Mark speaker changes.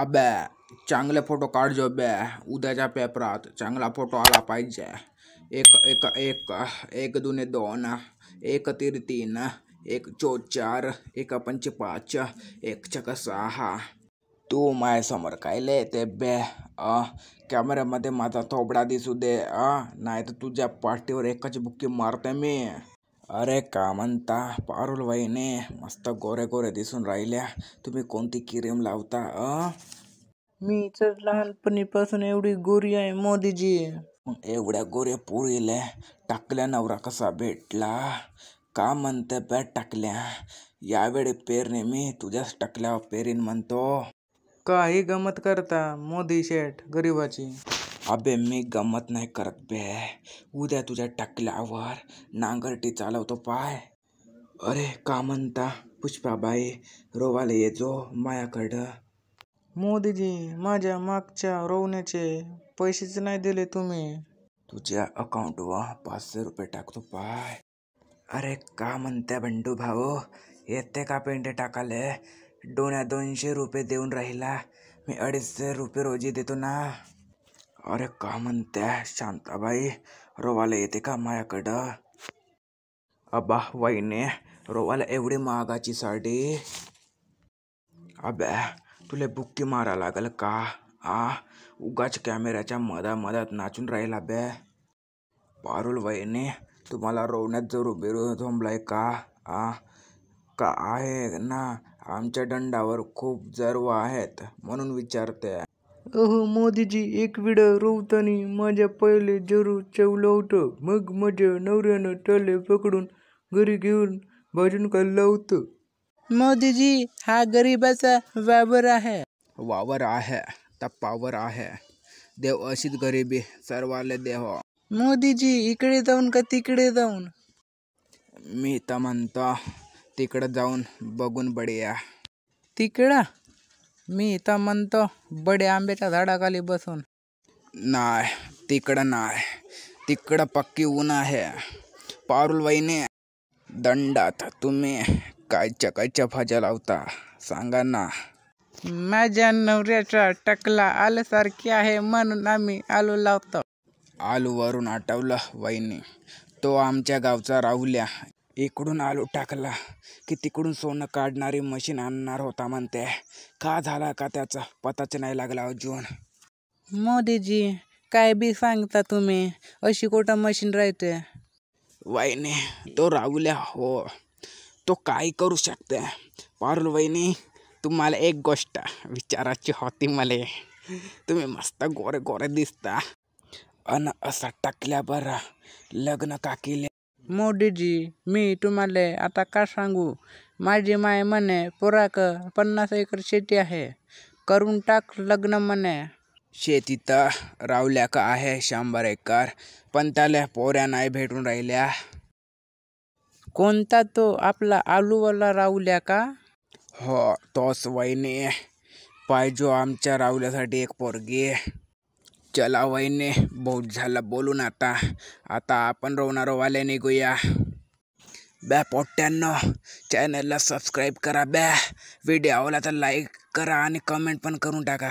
Speaker 1: अब चांगले फोटो काट जो बे उद्याच्या पेपरात चांगला फोटो आला पाहिजे एक एक एक एक दुने दोन एक तीर तीन एक चो चार एक पंच पाच एक चक सहा तू माझ्यासमोर काय ते बे कॅमेऱ्यामध्ये माझा थोबडा दिसू दे नाही तर तुझ्या पाठीवर एकच बुक्की मारते मी अरे का म्हणता पारुल वहिने मस्त गोरे गोरे दिसून राहिल्या तुम्ही कोणती क्रीम लावता अ
Speaker 2: मी तर लहानपणीपासून एवढी गोरी आहे मोदीजी
Speaker 1: मग एवढ्या गोऱ्या पोरीले टाकल्या नवरा कसा भेटला का म्हणते बॅट टाकल्या यावेळी पेरणे मी तुझ्याच टाकल्यावर पेरीन म्हणतो काही गमत करता मोदी शेठ गरिबाची अबे मी गमत नाही करत बे उद्या तुझ्या टकल्यावर नांगरटी चालवतो पाय अरे का म्हणता पुष्पाबाई रोवाले ये जो मायाकडं
Speaker 2: मोदीजी माझ्या मागच्या रोवण्याचे पैसेच नाही दिले तुम्ही
Speaker 1: तुझ्या अकाउंटवर पाचशे रुपये टाकतो पाय अरे का म्हणत्या बंडू भाऊ येते का पेंटे टाकाले डोण्या दोनशे रुपये देऊन राहिला मी अडीचशे रुपये रोजी देतो ना अरे का म्हणते शांताबाई रोवाला येते का माझ्याकडं अबा वाईने रोवाला एवढी महागाची साडी अब्या तुला बुक्की मारा लागल का आ उगाच कॅमेऱ्याच्या मधा मधात नाचून राहील अभ्या पारुल वहिने तुम्हाला रोवण्यात जरूर रुबेरू थोंबलाय का आ का आहे ना आमच्या दंडावर खूप जर्व आहेत म्हणून विचारते
Speaker 2: अहो मोदीजी एक विड रोवतानी माझ्या पहिले जरूर चवलं होतं मग माझ्या नवऱ्यानं टाले पकडून घरी घेऊन
Speaker 1: भाजून खाल्लं होतं
Speaker 2: मोदीजी हा गरिबाचा वावर आहे
Speaker 1: वावर आहे तप्पावर आहे देव अशीच गरीबी सर्वाला देव
Speaker 2: मोदीजी इकडे जाऊन का तिकडे जाऊन
Speaker 1: मी तर म्हणतो तिकडं जाऊन बघून बडिया तिकडं मी इथं म्हणतो बडे आंब्याच्या झाडाखाली बसून नाय तिकडं नाय तिकडं पक्की ऊन आहे पारुल पारुलबाईने दंडात तुम्ही कायच्या कायच्या भाज्या लावता सांगा ना
Speaker 2: माझ्या
Speaker 1: नवऱ्याचा टकला आल्यासारखी आहे म्हणून आम्ही आलू लावतो आलू वरून आटवलं वहिनी तो आमच्या गावचा राहुल्या इकडून आलू टाकला की तिकडून सोनं काढणारी मशीन आणणार होता म्हणते का झाला का त्याचा पताच नाही लागला अजून
Speaker 2: मोदीजी काय बी सांगता तुम्ही अशी कुठं मशीन राहते
Speaker 1: वहिनी तो राहुल्या हो तो काय करू शकते पारुल वहिनी तुम्हाला एक गोष्ट विचाराची होती मला तुम्ही मस्त गोरे गोरे दिसता अन असा टाकल्या बरं लग्न का केले मोदीजी मी तुम्हाला आता
Speaker 2: का सांगू माझी माय म्हणे पुराक पन्नास एकर शेती आहे
Speaker 1: करून टाक लग्न म्हणे शेती तर रावल्या का आहे शंभर एकर पण त्याला पोऱ्या नाही भेटून राहिल्या कोणता तो आपला आलूवाला रावल्या का हो तोच वहिनी पाहिजो आमच्या रावल्यासाठी एक पोरगी चला वहिने बहुत झालं बोलून आता आता आपण रोवणारोवाले निघूया बॅ पोट्ट्यांनो चॅनलला सबस्क्राईब करा बॅ व्हिडिओ आवला तर लाईक करा आणि कमेंट पण करून टाका